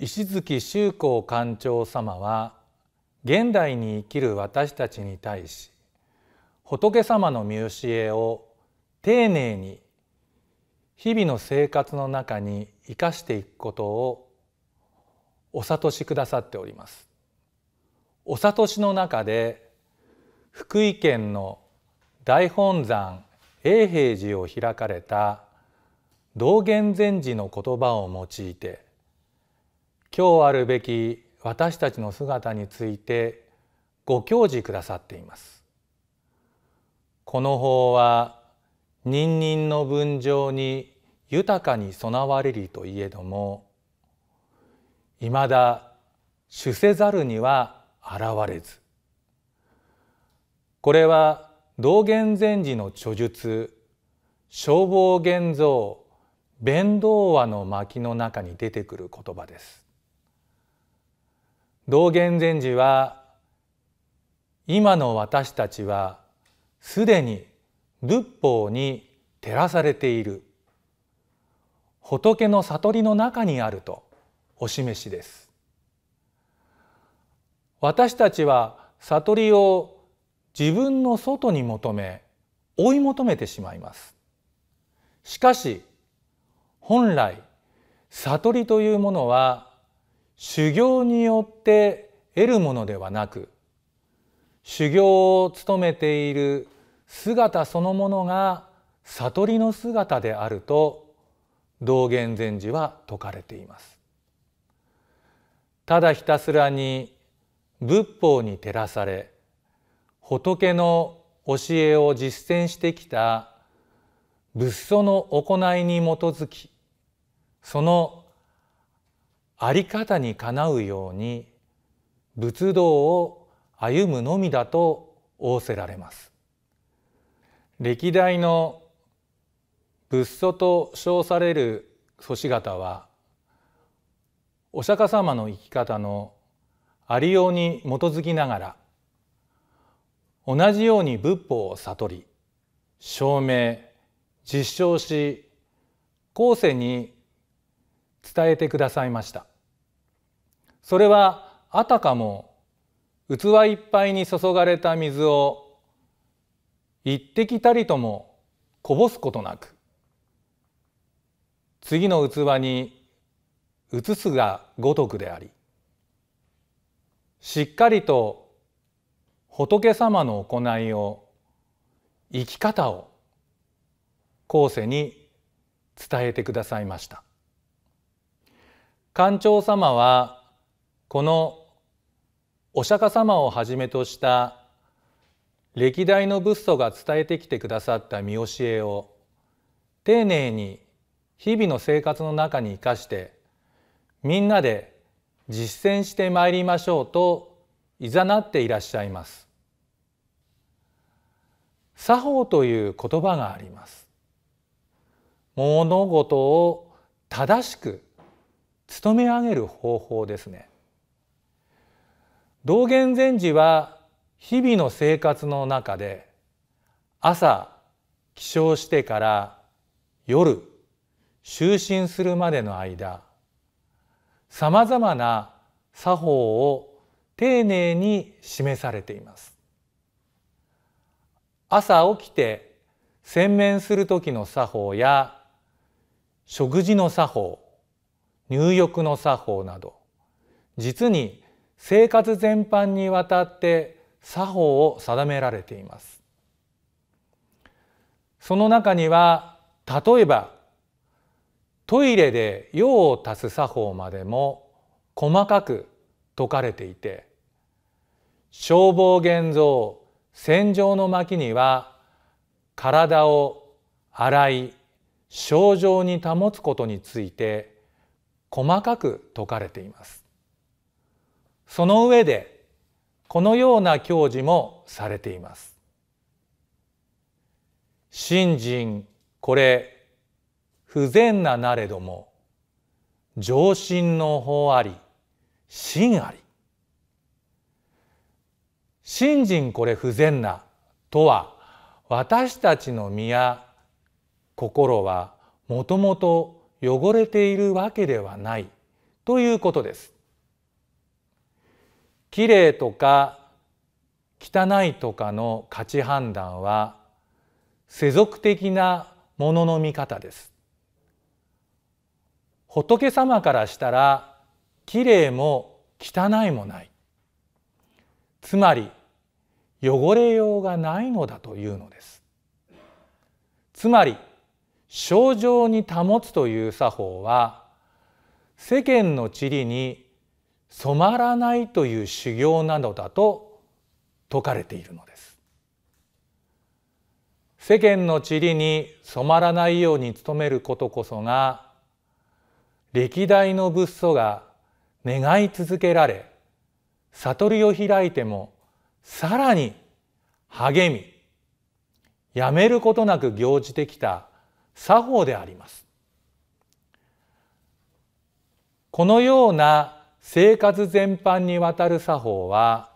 石月周光館長様は現代に生きる私たちに対し仏様の見教えを丁寧に日々の生活の中に生かしていくことをお諭しくださっております。お諭しの中で福井県の大本山永平寺を開かれた道元禅師の言葉を用いて今日あるべき私たちの姿についてご教示くださっていますこの法は人人の分譲に豊かに備われりといえどもいまだ主せざるには現れずこれは道元禅師の著述消防現像弁道話の巻の中に出てくる言葉です道元禅師は今の私たちはすでに仏法に照らされている仏の悟りの中にあるとお示しです私たちは悟りを自分の外に求め追い求めてしまいますしかし本来悟りというものは修行によって得るものではなく修行を務めている姿そのものが悟りの姿であると道元禅師は説かれていますただひたすらに仏法に照らされ仏の教えを実践してきた仏祖の行いに基づきそのあり方にかなうように仏道を歩むのみだと仰せられます。歴代の仏祖と称される祖師方はお釈迦様の生き方のありように基づきながら同じように仏法を悟り証明実証し後世に伝えてくださいましたそれはあたかも器いっぱいに注がれた水を一滴たりともこぼすことなく次の器に移すがごとくでありしっかりと仏様の行いを生き方を後世に伝えてくださいました。官長様はこのお釈迦様をはじめとした歴代の仏祖が伝えてきてくださった見教えを丁寧に日々の生活の中に生かしてみんなで実践してまいりましょうといざなっていらっしゃいます。作法という言葉があります。物事を正しく努め上げる方法ですね道元禅師は日々の生活の中で朝起床してから夜就寝するまでの間さまざまな作法を丁寧に示されています朝起きて洗面する時の作法や食事の作法入浴の作法など実に生活全般にわたって作法を定められていますその中には例えばトイレで用を足す作法までも細かく説かれていて消防現像戦場の巻には体を洗い症状に保つことについて細かく説かれています。その上でこのような教示もされています。信心これ不全ななれども上心の法あり真あり信心これ不全なとは私たちの身や心はもともと汚れているわけではないということです。きれいとか汚いとかの価値判断は世俗的なものの見方です。仏様からしたらきれいも汚いもないつまり汚れようがないのだというのですつまり正常に保つという作法は世間の塵に染まらないという修行なのだと説かれているのです世間の塵に染まらないように努めることこそが歴代の仏祖が願い続けられ悟りを開いてもさらに励みやめることなく行じてきた作法でありますこのような生活全般にわたる作法は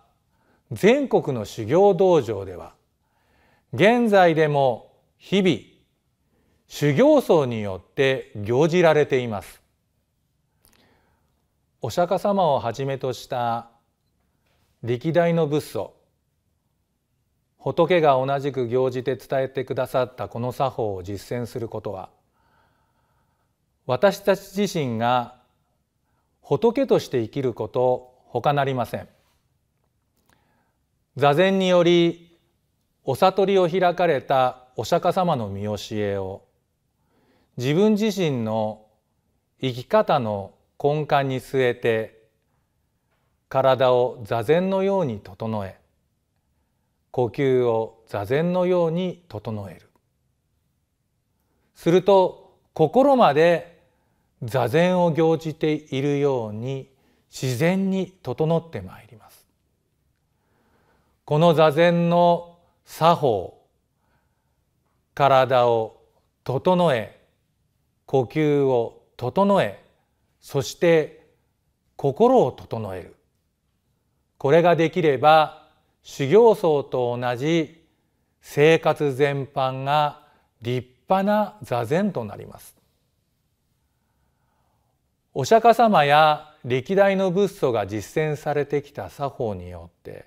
全国の修行道場では現在でも日々修行僧によって行じられていますお釈迦様をはじめとした歴代の仏祖仏が同じく行事で伝えてくださったこの作法を実践することは私たち自身が仏として生きることほかなりません座禅によりお悟りを開かれたお釈迦様の見教えを自分自身の生き方の根幹に据えて体を座禅のように整え呼吸を座禅のように整えるすると心まで座禅を行じているように自然に整ってまいりますこの座禅の作法体を整え呼吸を整えそして心を整えるこれができれば修行僧と同じ生活全般が立派な座禅となります。お釈迦様や歴代の仏祖が実践されてきた作法によって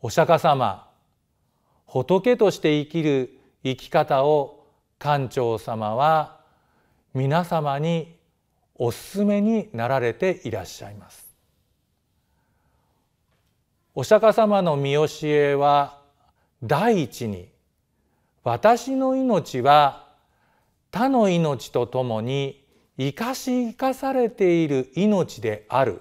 お釈迦様仏として生きる生き方を館長様は皆様にお勧めになられていらっしゃいます。お釈迦様の見教えは第一に私の命は他の命とともに生かし生かされている命である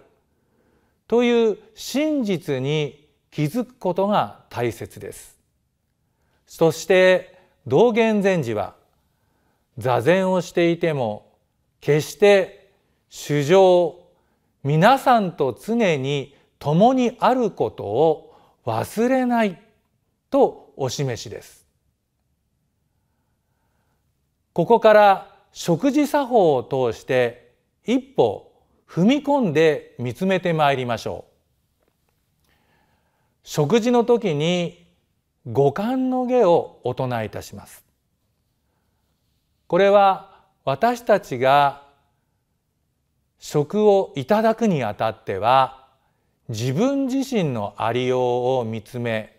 という真実に気づくことが大切です。そして道元禅師は座禅をしていても決して衆生皆さんと常に共にあることを忘れないとお示しですここから食事作法を通して一歩踏み込んで見つめてまいりましょう食事の時に五感の下をお唱えいたしますこれは私たちが食をいただくにあたっては自分自身のありようを見つめ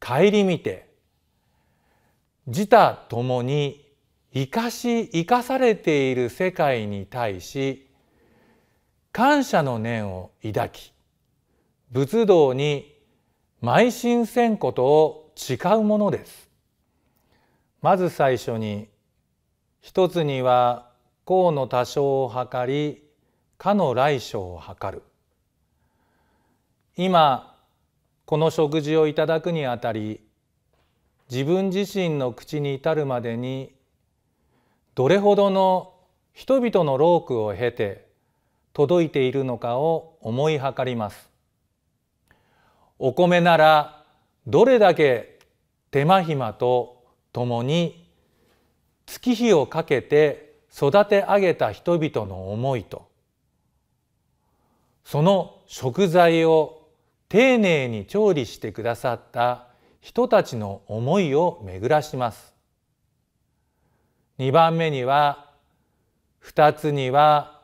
顧みて自他ともに生かし生かされている世界に対し感謝の念を抱き仏道に邁進せんことを誓うものです。まず最初に一つには功の多少を図りかの来生を図る今この食事をいただくにあたり自分自身の口に至るまでにどれほどの人々の労苦を経て届いているのかを思いはかりますお米ならどれだけ手間暇とともに月日をかけて育て上げた人々の思いとその食材を丁寧に調理してくださった人たちの思いを巡らします2番目には2つには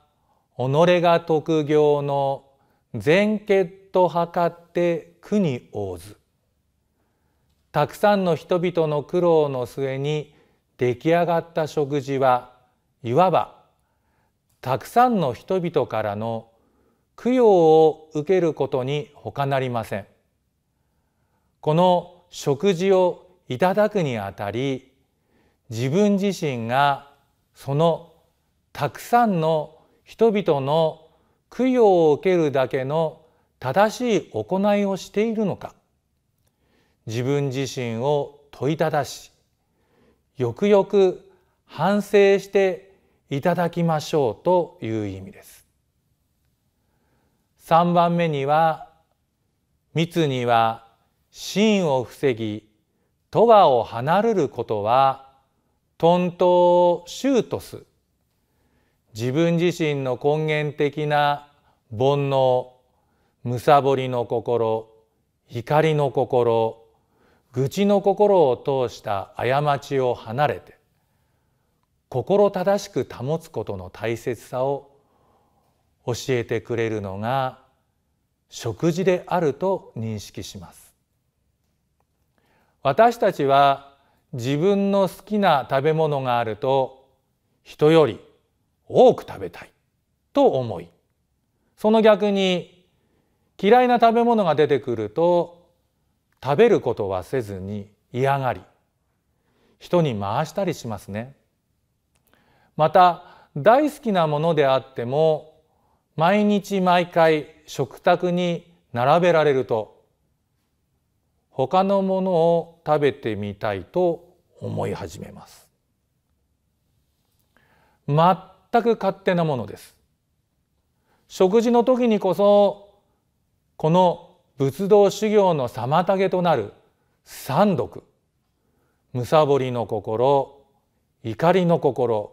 己が特業の全血と測って苦に応ずたくさんの人々の苦労の末に出来上がった食事はいわばたくさんの人々からの供養を受けることに他なりませんこの食事をいただくにあたり自分自身がそのたくさんの人々の供養を受けるだけの正しい行いをしているのか自分自身を問いただしよくよく反省していただきましょうという意味です。3番目には密には真を防ぎ戸がを離れることはトントシュートス自分自身の根源的な煩悩むさぼりの心怒りの心愚痴の心を通した過ちを離れて心正しく保つことの大切さを教えてくれるのが食事であると認識します私たちは自分の好きな食べ物があると人より多く食べたいと思いその逆に嫌いな食べ物が出てくると食べることはせずに嫌がり人に回したりしますねまた大好きなものであっても毎日毎回食卓に並べられると他のものを食べてみたいと思い始めます全く勝手なものです食事の時にこそこの仏道修行の妨げとなる三毒むさぼりの心怒りの心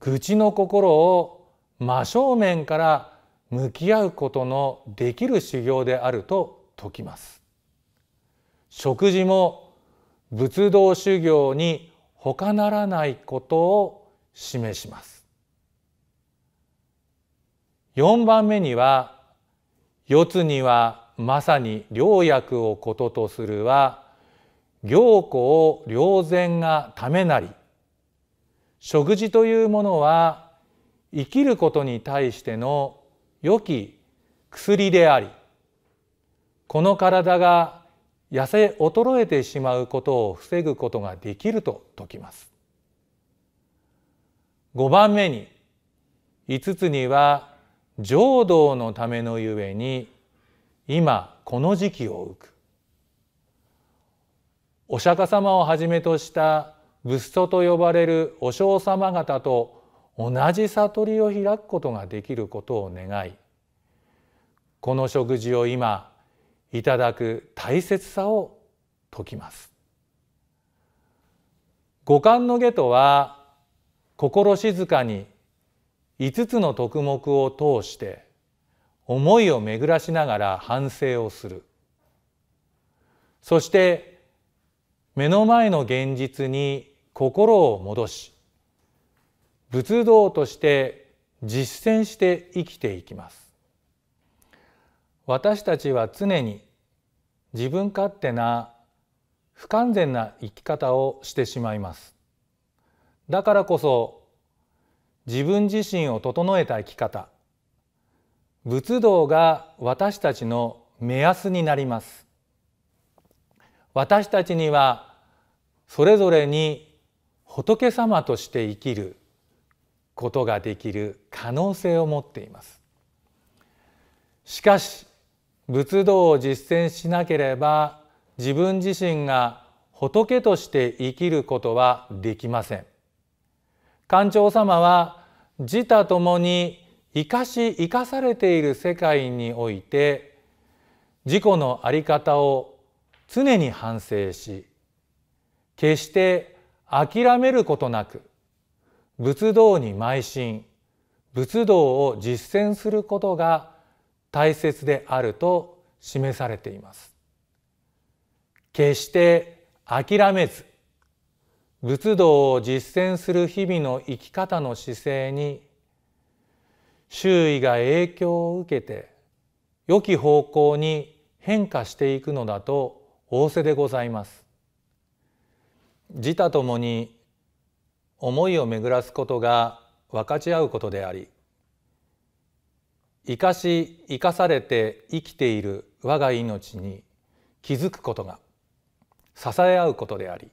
愚痴の心を真正面から向き合うことのできる修行であると説きます食事も仏道修行に他ならないことを示します4番目には「四つにはまさに良薬をこととするは行庫良然がためなり食事というものは生きることに対しての良き薬でありこの体が痩せ衰えてしまうことを防ぐことができると説きます。5番目に5つには浄土のためのゆえに今この時期を浮くお釈迦様をはじめとした仏祖と呼ばれるお尚様方と同じ悟りを開くことができることを願いこの食事を今いただく大切さを説きます五感の下とは心静かに5つの徳目を通して思いを巡らしながら反省をするそして目の前の現実に心を戻し仏道として実践して生きていきます私たちは常に自分勝手な不完全な生き方をしてしまいますだからこそ自分自身を整えた生き方仏道が私たちの目安になります私たちにはそれぞれに仏様として生きることができる可能性を持っていますしかし仏道を実践しなければ自分自身が仏として生きることはできません館長様は自他ともに生かし生かされている世界において自己の在り方を常に反省し決して諦めることなく仏道に邁進仏道を実践することが大切であると示されています決して諦めず仏道を実践する日々の生き方の姿勢に周囲が影響を受けて良き方向に変化していくのだと仰せでございます自他ともに思いを巡らすことが分かち合うことであり生かし生かされて生きている我が命に気づくことが支え合うことであり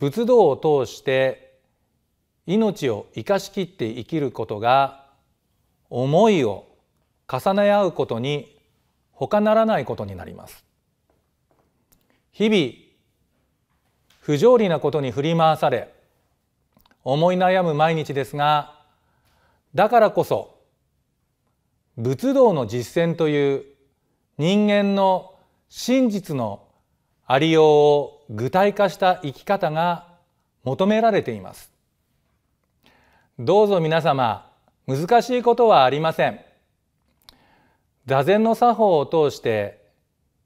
仏道を通して命を生かしきって生きることが思いを重ね合うことに他ならないことになります。日々不条理なことに振り回され思い悩む毎日ですがだからこそ仏道の実践という人間の真実のありようを具体化した生き方が求められていますどうぞ皆様難しいことはありません座禅の作法を通して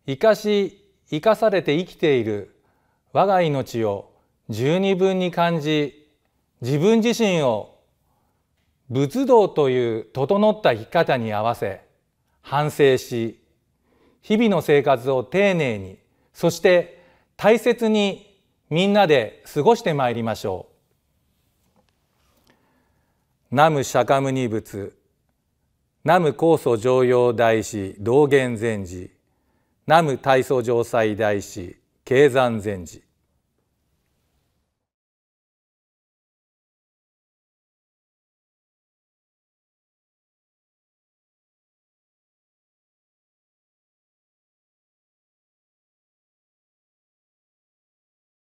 生かし生かされて生きている我が命を十二分に感じ自分自身を仏道という整った生き方に合わせ反省し日々の生活を丁寧にそして大切にみんなで過ごしてまいりましょう。南無釈迦牟尼仏南無高祖常用大師道元禅師南無大祖常祭大師経山禅寺